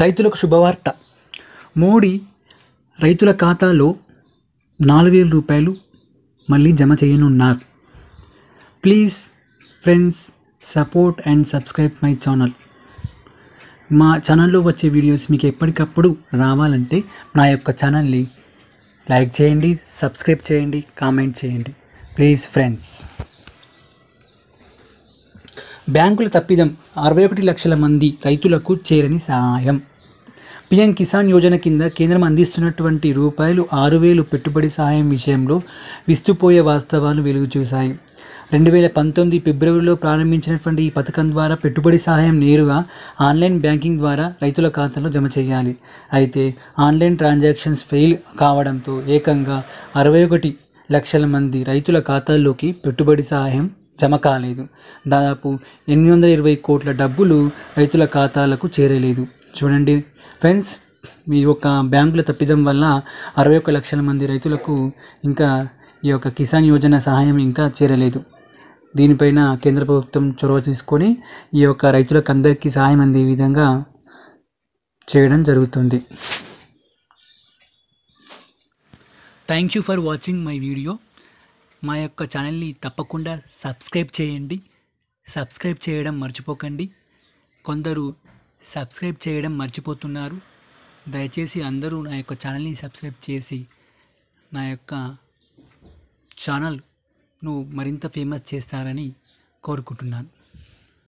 రైతులకు శుభవార్త మోడీ రైతుల ఖాతాలో నాలుగు వేల రూపాయలు మళ్ళీ జమ చేయనున్నారు please friends support and subscribe my channel మా ఛానల్లో వచ్చే వీడియోస్ మీకు ఎప్పటికప్పుడు రావాలంటే నా యొక్క ఛానల్ని లైక్ చేయండి సబ్స్క్రైబ్ చేయండి కామెంట్ చేయండి ప్లీజ్ ఫ్రెండ్స్ బ్యాంకుల తప్పిదం అరవై ఒకటి లక్షల మంది రైతులకు చేరని సహాయం పిఎం కిసాన్ యోజన కింద కేంద్రం అందిస్తున్నటువంటి రూపాయలు ఆరు వేలు పెట్టుబడి సహాయం విషయంలో విస్తుపోయే వాస్తవాలు వెలుగు చూశాయి రెండు వేల పంతొమ్మిది ఫిబ్రవరిలో ప్రారంభించినటువంటి ఈ పథకం ద్వారా పెట్టుబడి సహాయం నేరుగా ఆన్లైన్ బ్యాంకింగ్ ద్వారా రైతుల ఖాతాలో జమ చేయాలి అయితే ఆన్లైన్ ట్రాన్సాక్షన్స్ ఫెయిల్ కావడంతో ఏకంగా అరవై ఒకటి లక్షల మంది రైతుల ఖాతాల్లోకి పెట్టుబడి సహాయం జమ కాలేదు దాదాపు ఎనిమిది వందల ఇరవై కోట్ల డబ్బులు రైతుల ఖాతాలకు చేరలేదు చూడండి ఫ్రెండ్స్ ఈ యొక్క బ్యాంకుల తప్పిదం వల్ల అరవై ఒక్క లక్షల మంది రైతులకు ఇంకా ఈ యొక్క కిసాన్ యోజన సహాయం ఇంకా చేరలేదు దీనిపైన కేంద్ర ప్రభుత్వం చొరవ తీసుకొని ఈ యొక్క రైతులకు అందరికీ సహాయం అందే విధంగా చేయడం జరుగుతుంది thank you for watching my video మా యొక్క ఛానల్ని తప్పకుండా సబ్స్క్రైబ్ చేయండి సబ్స్క్రైబ్ చేయడం మర్చిపోకండి కొందరు సబ్స్క్రైబ్ చేయడం మర్చిపోతున్నారు దయచేసి అందరూ నా యొక్క ఛానల్ని సబ్స్క్రైబ్ చేసి నా యొక్క ఛానల్ను మరింత ఫేమస్ చేస్తారని కోరుకుంటున్నాను